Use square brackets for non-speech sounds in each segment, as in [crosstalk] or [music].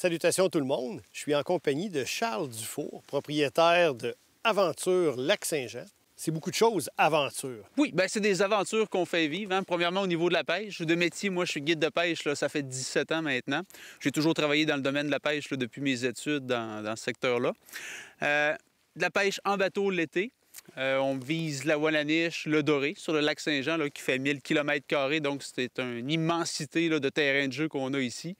Salutations tout le monde. Je suis en compagnie de Charles Dufour, propriétaire de Aventure Lac-Saint-Jean. C'est beaucoup de choses, aventure. Oui, bien, c'est des aventures qu'on fait vivre. Hein. Premièrement, au niveau de la pêche. De métier, moi, je suis guide de pêche, ça fait 17 ans maintenant. J'ai toujours travaillé dans le domaine de la pêche depuis mes études dans, ce secteur-là. Euh, de la pêche en bateau l'été, euh, on vise la Wallaniche, le Doré, sur le lac Saint-Jean, qui fait 1000 km. Donc, c'est une immensité de terrain de jeu qu'on a ici.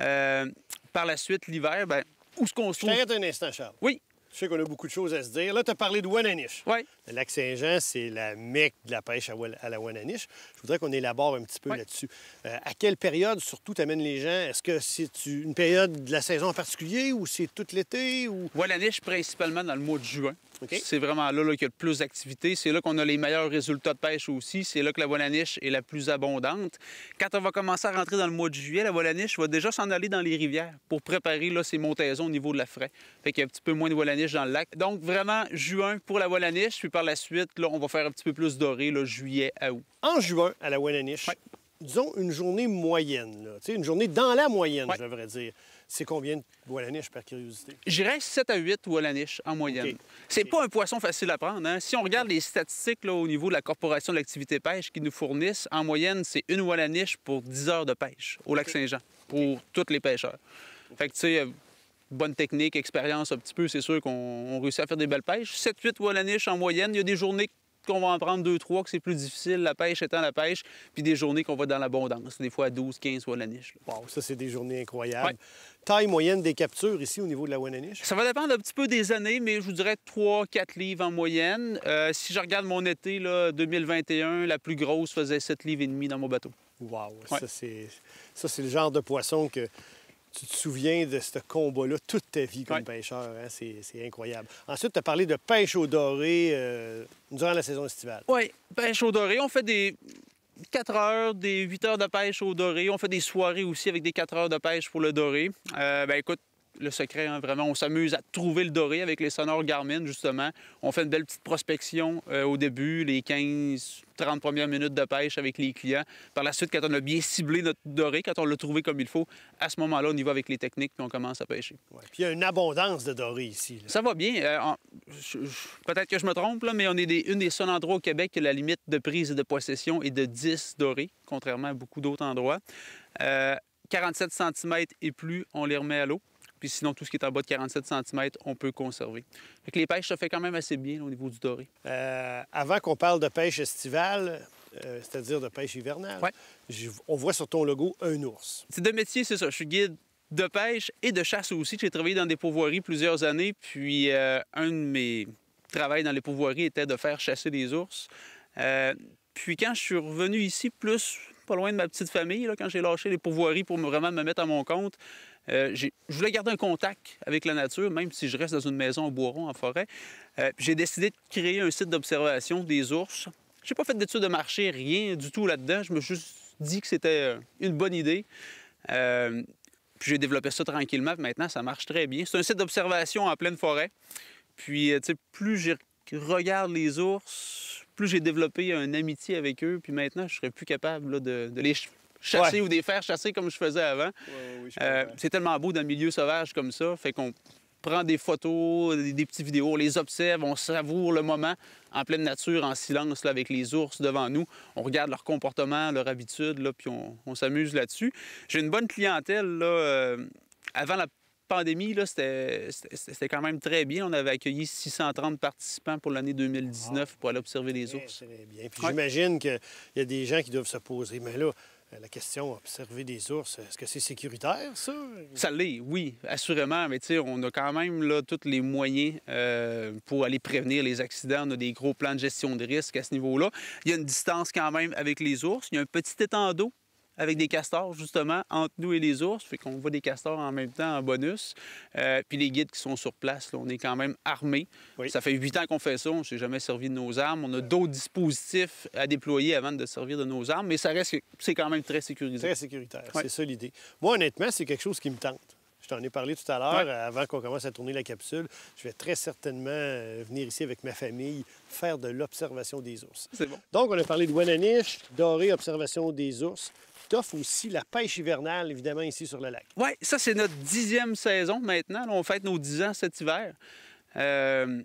Euh, par la suite, l'hiver, ben, où se construit Je un instant, Charles. Oui. Je sais qu'on a beaucoup de choses à se dire. Là, tu as parlé de Wananiche. Oui. Le lac Saint-Jean, c'est la mec de la pêche à, la Wananiche. Je voudrais qu'on élabore un petit peu là-dessus. Euh, à quelle période, surtout, t'amènes les gens? Est-ce que c'est une période de la saison en particulier ou c'est tout l'été? Ou... Wananiche, principalement dans le mois de juin. C'est vraiment là, là qu'il y a le plus d'activité. C'est là qu'on a les meilleurs résultats de pêche aussi. C'est là que la voile niche est la plus abondante. Quand on va commencer à rentrer dans le mois de juillet, la voile niche va déjà s'en aller dans les rivières pour préparer là, ses montaisons au niveau de la fraie. Fait qu'il y a un petit peu moins de voile niche dans le lac. Donc vraiment, juin pour la voile niche. Puis par la suite, là, on va faire un petit peu plus doré, juillet à août. En juin, à la voile niche, disons une journée moyenne. Une journée dans la moyenne, je devrais dire. C'est combien de niche, par curiosité? J'irais 7 à 8 niche en moyenne. C'est pas un poisson facile à prendre. Hein. Si on regarde les statistiques au niveau de la Corporation de l'activité pêche qui nous fournissent, en moyenne, c'est une niche pour 10 heures de pêche au lac Saint-Jean pour tous les pêcheurs. Fait que, tu sais, euh, bonne technique, expérience un petit peu, c'est sûr qu'on réussit à faire des belles pêches. 7-8 niche en moyenne. Il y a des journées qu'on va en prendre deux, trois, que c'est plus difficile, la pêche étant la pêche, puis des journées qu'on va dans l'abondance, des fois à 12, 15 soit la niche. Wow, ça, c'est des journées incroyables. Taille moyenne des captures ici au niveau de la Wananiche? Ça va dépendre un petit peu des années, mais je vous dirais 3-4 livres en moyenne. Euh, si je regarde mon été là, 2021, la plus grosse faisait 7 livres et demi dans mon bateau. Wow, ça, c'est le genre de poisson que tu te souviens de ce combat-là toute ta vie comme pêcheur. Hein? C'est incroyable. Ensuite, tu as parlé de pêche au doré euh, durant la saison estivale. Oui, pêche au doré. On fait des 4 heures, des 8 heures de pêche au doré. On fait des soirées aussi avec des 4 heures de pêche pour le doré. Euh, ben écoute, le secret, hein, vraiment. On s'amuse à trouver le doré avec les sonores Garmin, justement. On fait une belle petite prospection euh, au début, les 15, 30 premières minutes de pêche avec les clients. Par la suite, quand on a bien ciblé notre doré, quand on l'a trouvé comme il faut, à ce moment-là, on y va avec les techniques puis on commence à pêcher. Puis il y a une abondance de doré ici. Ça va bien. Euh, peut-être que je me trompe, mais on est des... une des seuls endroits au Québec que la limite de prise et de possession est de 10 dorés, contrairement à beaucoup d'autres endroits. 47 euh, cm et plus, on les remet à l'eau. Puis sinon, tout ce qui est en bas de 47 cm, on peut conserver. Fait que les pêches, ça fait quand même assez bien au niveau du doré. Euh, avant qu'on parle de pêche estivale, euh, c'est-à-dire de pêche hivernale, on voit sur ton logo un ours. C'est de métier, c'est ça. Je suis guide de pêche et de chasse aussi. J'ai travaillé dans des pourvoiries plusieurs années, puis euh, un de mes travaux dans les pourvoiries était de faire chasser des ours. puis quand je suis revenu ici, plus pas loin de ma petite famille, là, quand j'ai lâché les pourvoiries pour vraiment me mettre à mon compte. Euh, je voulais garder un contact avec la nature, même si je reste dans une maison au Boiron, en forêt. Euh, j'ai décidé de créer un site d'observation des ours. J'ai pas fait d'études de marché, rien du tout là-dedans. Je me suis juste dit que c'était euh, une bonne idée. puis j'ai développé ça tranquillement. Maintenant, ça marche très bien. C'est un site d'observation en pleine forêt. Puis, tu sais, plus je regarde les ours, plus j'ai développé une amitié avec eux, puis maintenant, je serais plus capable de, les chasser ou de les faire chasser comme je faisais avant. Euh, c'est tellement beau d'un milieu sauvage comme ça, fait qu'on prend des photos, des, petites vidéos, on les observe, on savoure le moment en pleine nature, en silence, là, avec les ours devant nous. On regarde leur comportement, leur habitude, puis on, s'amuse là-dessus. J'ai une bonne clientèle, là, euh, avant la pandémie, c'était quand même très bien. On avait accueilli 630 participants pour l'année 2019 pour aller observer les ours. Eh bien. Puis j'imagine qu'il y a des gens qui doivent se poser, mais là, euh, la question observer des ours, est-ce que c'est sécuritaire, ça? Ça l'est, oui, assurément. Mais tu on a quand même là tous les moyens euh, pour aller prévenir les accidents. On a des gros plans de gestion de risque à ce niveau-là. Il y a une distance quand même avec les ours. Il y a un petit étang d'eau avec des castors, justement, entre nous et les ours. Fait qu'on voit des castors en même temps en bonus. Euh, puis les guides qui sont sur place, on est quand même armés. Ça fait huit ans qu'on fait ça, on ne s'est jamais servi de nos armes. On a d'autres dispositifs à déployer avant de servir de nos armes, mais ça reste, c'est quand même très sécurisé. Très sécuritaire, c'est ça l'idée. Moi, honnêtement, c'est quelque chose qui me tente. Je t'en ai parlé tout à l'heure, avant qu'on commence à tourner la capsule. Je vais très certainement euh, venir ici avec ma famille faire de l'observation des ours. C'est bon. Donc, on a parlé de Wananish, doré observation des ours aussi la pêche hivernale, évidemment, ici sur le lac. Oui, ça, c'est notre dixième saison maintenant. on fête nos dix ans cet hiver. Euh,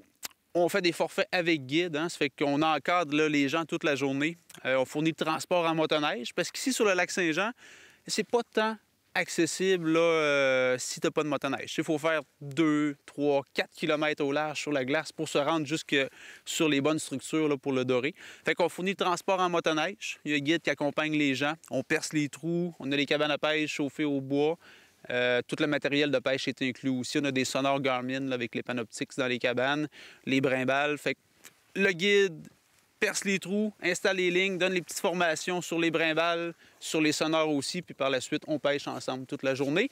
on fait des forfaits avec guide, hein. ça fait qu'on encadre les gens toute la journée. Euh, on fournit le transport en motoneige, parce qu'ici, sur le lac Saint-Jean, c'est pas tant accessible là, euh, si tu n'as pas de motoneige. Il faut faire 2, 3, 4 km au large sur la glace pour se rendre jusque sur les bonnes structures là, pour le doré. Fait qu'on fournit le transport en motoneige. Il y a un guide qui accompagne les gens. On perce les trous. On a les cabanes à pêche chauffées au bois. Euh, tout le matériel de pêche est inclus aussi. On a des sonores Garmin avec les panoptiques dans les cabanes, les brimbales. Fait le guide perce les trous, installe les lignes, donne les petites formations sur les brimbales, sur les sonores aussi, puis par la suite, on pêche ensemble toute la journée.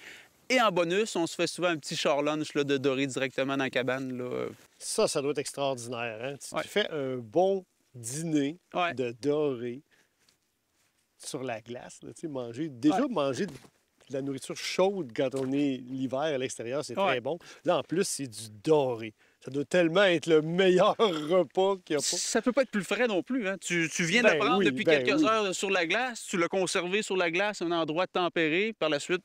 Et en bonus, on se fait souvent un petit char lunch de doré directement dans la cabane. Là. Ça, ça doit être extraordinaire. Hein? Tu, fais un bon dîner de doré sur la glace, tu manger. Déjà, manger de la nourriture chaude quand on est l'hiver à l'extérieur, c'est très bon. Là, en plus, c'est du doré ça doit tellement être le meilleur [laughs] repas qu'il y a pas. Ça peut pas être plus frais non plus. Hein? Tu, viens ben de prendre depuis ben quelques heures sur la glace, tu l'as conservé sur la glace, un endroit tempéré. Par la suite,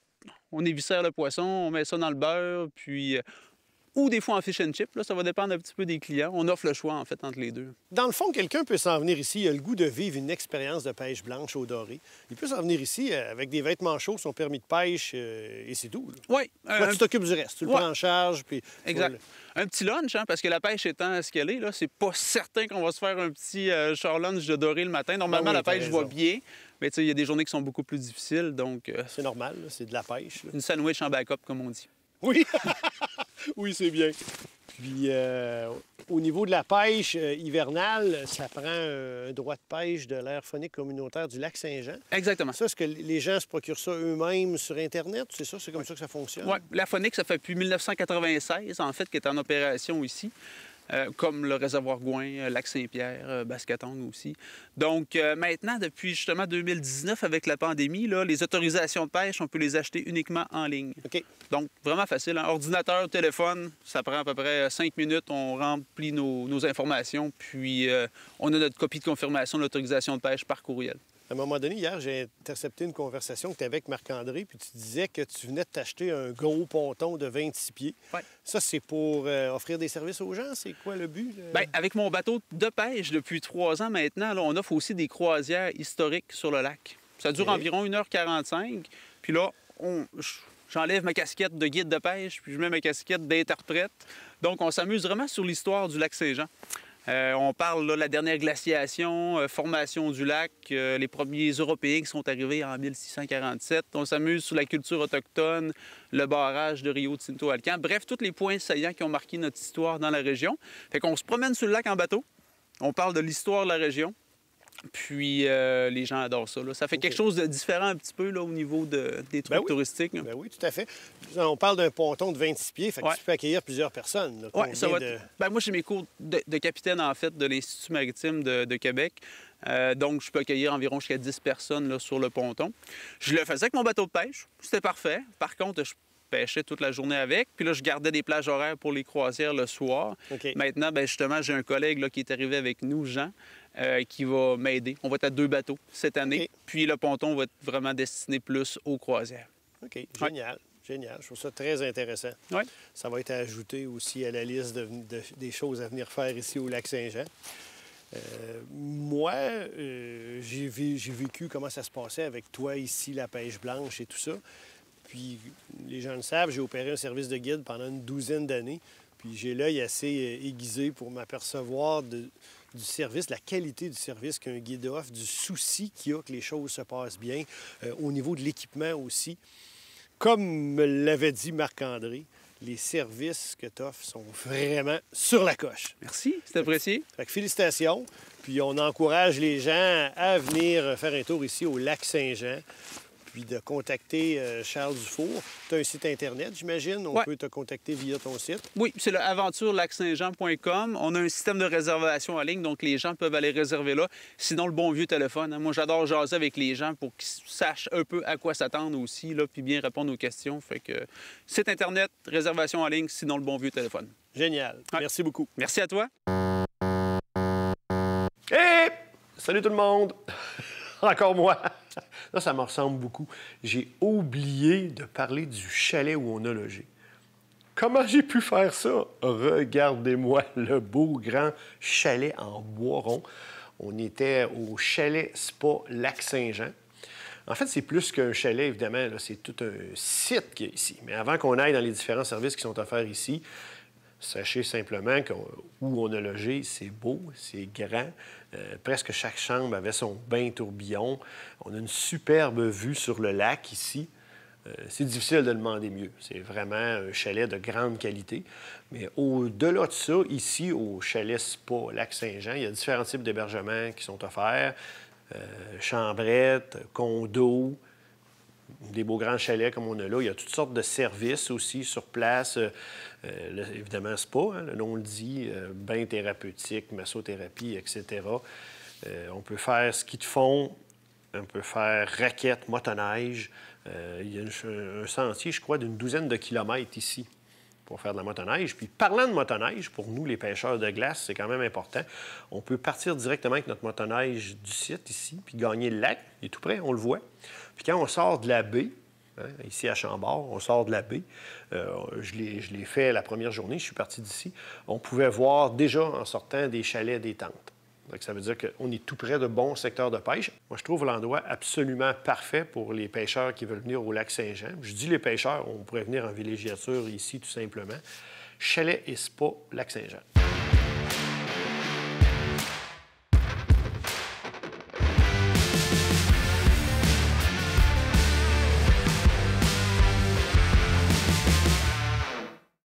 on éviscère le poisson, on met ça dans le beurre, puis euh, ou des fois en fish and chip. ça va dépendre un petit peu des clients. On offre le choix, en fait, entre les deux. Dans le fond, quelqu'un peut s'en venir ici. Il a le goût de vivre une expérience de pêche blanche au doré. Il peut s'en venir ici euh, avec des vêtements chauds, son permis de pêche euh, et c'est tout. Oui. Euh, tu t'occupes du reste. Tu le prends en charge. Puis... Exact. Un petit lunch, hein, parce que la pêche étant ce qu'elle est, là, c'est pas certain qu'on va se faire un petit short euh, lunch de doré le matin. Normalement, ah la pêche va bien. Mais tu sais, il y a des journées qui sont beaucoup plus difficiles, donc... C'est normal, c'est de la pêche. Une sandwich en backup, comme on dit. Oui! [laughs] [laughs] oui, c'est bien. Puis euh, au niveau de la pêche euh, hivernale, ça prend un droit de pêche de l'air phonique communautaire du lac Saint-Jean. Exactement. Ça, est-ce que les gens se procurent ça eux-mêmes sur Internet, c'est ça? C'est comme ça que ça fonctionne? Oui. L'air phonique, ça fait depuis 1996, en fait, qui est en opération ici. Euh, comme le réservoir Gouin, euh, lac Saint-Pierre, euh, Bascatong aussi. Donc maintenant, depuis justement 2019, avec la pandémie, les autorisations de pêche, on peut les acheter uniquement en ligne. Donc vraiment facile. Hein. Ordinateur, téléphone, ça prend à peu près cinq minutes. On remplit nos, informations, puis on a notre copie de confirmation de l'autorisation de pêche par courriel. À un moment donné, hier, j'ai intercepté une conversation que tu avec Marc-André, puis tu disais que tu venais de t'acheter un gros ponton de 26 pieds. Ça, c'est pour euh, offrir des services aux gens? C'est quoi le but? Bien, avec mon bateau de pêche depuis trois ans maintenant, on offre aussi des croisières historiques sur le lac. Ça dure environ 1h45. Puis là, j'enlève ma casquette de guide de pêche, puis je mets ma casquette d'interprète. Donc, on s'amuse vraiment sur l'histoire du lac Saint-Jean. Euh, on parle de la dernière glaciation, euh, formation du lac, euh, les premiers Européens qui sont arrivés en 1647. On s'amuse sur la culture autochtone, le barrage de Rio Tinto Alcan. Bref, tous les points saillants qui ont marqué notre histoire dans la région. Fait qu'on se promène sur le lac en bateau. On parle de l'histoire de la région. Puis euh, les gens adorent ça. Ça fait quelque chose de différent un petit peu là, au niveau des ben trucs touristiques. Ben oui, tout à fait. On parle d'un ponton de 26 pieds, fait que tu peux accueillir plusieurs personnes. Oui, ça va. De... Ben, moi, j'ai mes cours de, capitaine, en fait, de l'Institut maritime de, Québec. Euh, donc, je peux accueillir environ jusqu'à 10 personnes sur le ponton. Je le faisais avec mon bateau de pêche. C'était parfait. Par contre, je pêchais toute la journée avec. Puis là, je gardais des plages horaires pour les croisières le soir. Maintenant, ben, justement, j'ai un collègue qui est arrivé avec nous, Jean, euh, qui va m'aider. On va être à deux bateaux cette année. Puis le ponton va être vraiment destiné plus aux croisières. OK, génial. Génial. Je trouve ça très intéressant. Ça va être ajouté aussi à la liste des choses à venir faire ici au lac Saint-Jean. Euh, moi, euh, j'ai vécu comment ça se passait avec toi ici, la pêche blanche et tout ça. Puis, les gens le savent, j'ai opéré un service de guide pendant une douzaine d'années. Puis, j'ai l'œil assez aiguisé pour m'apercevoir de, du service, la qualité du service qu'un guide offre, du souci qu'il y a que les choses se passent bien, euh, au niveau de l'équipement aussi. Comme me l'avait dit Marc-André, les services que tu offres sont vraiment sur la coche. Merci, c'est apprécié. félicitations. Puis on encourage les gens à venir faire un tour ici au lac Saint-Jean de contacter euh, Charles Dufour. Tu as un site Internet, j'imagine. On peut te contacter via ton site. Oui, c'est le aventurelac-saint-jean.com. On a un système de réservation en ligne, donc les gens peuvent aller réserver là. Sinon, le bon vieux téléphone. Hein. Moi, j'adore jaser avec les gens pour qu'ils sachent un peu à quoi s'attendre aussi, là, puis bien répondre aux questions. Fait que site Internet, réservation en ligne, sinon le bon vieux téléphone. Génial. Merci beaucoup. Merci à toi. Hey! Salut tout le monde! [laughs] Encore moi! [laughs] ça, ça me ressemble beaucoup. J'ai oublié de parler du chalet où on a logé. Comment j'ai pu faire ça? Regardez-moi le beau grand chalet en bois rond. On était au chalet Spa Lac-Saint-Jean. En fait, c'est plus qu'un chalet, évidemment. C'est tout un site qui est ici. Mais avant qu'on aille dans les différents services qui sont offerts ici, Sachez simplement que où on a logé, c'est beau, c'est grand. Euh, presque chaque chambre avait son bain tourbillon. On a une superbe vue sur le lac ici. Euh, c'est difficile de demander mieux. C'est vraiment un chalet de grande qualité. Mais au-delà de ça, ici, au chalet Spa, lac Saint-Jean, il y a différents types d'hébergements qui sont offerts. Euh, chambrettes, condos, des beaux grands chalets comme on a là. Il y a toutes sortes de services aussi sur place. Euh, évidemment, spa, hein, le nom le dit, bains euh, bain thérapeutique, massothérapie, etc. Euh, on peut faire ski de fond, on peut faire raquettes, motoneige. il y a un sentier, je crois, d'une douzaine de kilomètres ici pour faire de la motoneige. Puis parlant de motoneige, pour nous, les pêcheurs de glace, c'est quand même important. On peut partir directement avec notre motoneige du site ici, puis gagner le lac. Il est tout près, on le voit. Puis quand on sort de la baie, hein, ici à Chambord, on sort de la baie. Euh, je l'ai fait la première journée, je suis parti d'ici. On pouvait voir déjà en sortant des chalets, des tentes. Donc, ça veut dire qu'on est tout près de bons secteurs de pêche. Moi, je trouve l'endroit absolument parfait pour les pêcheurs qui veulent venir au lac Saint-Jean. Je dis les pêcheurs, on pourrait venir en villégiature ici, tout simplement. Chalet et Spa, lac Saint-Jean.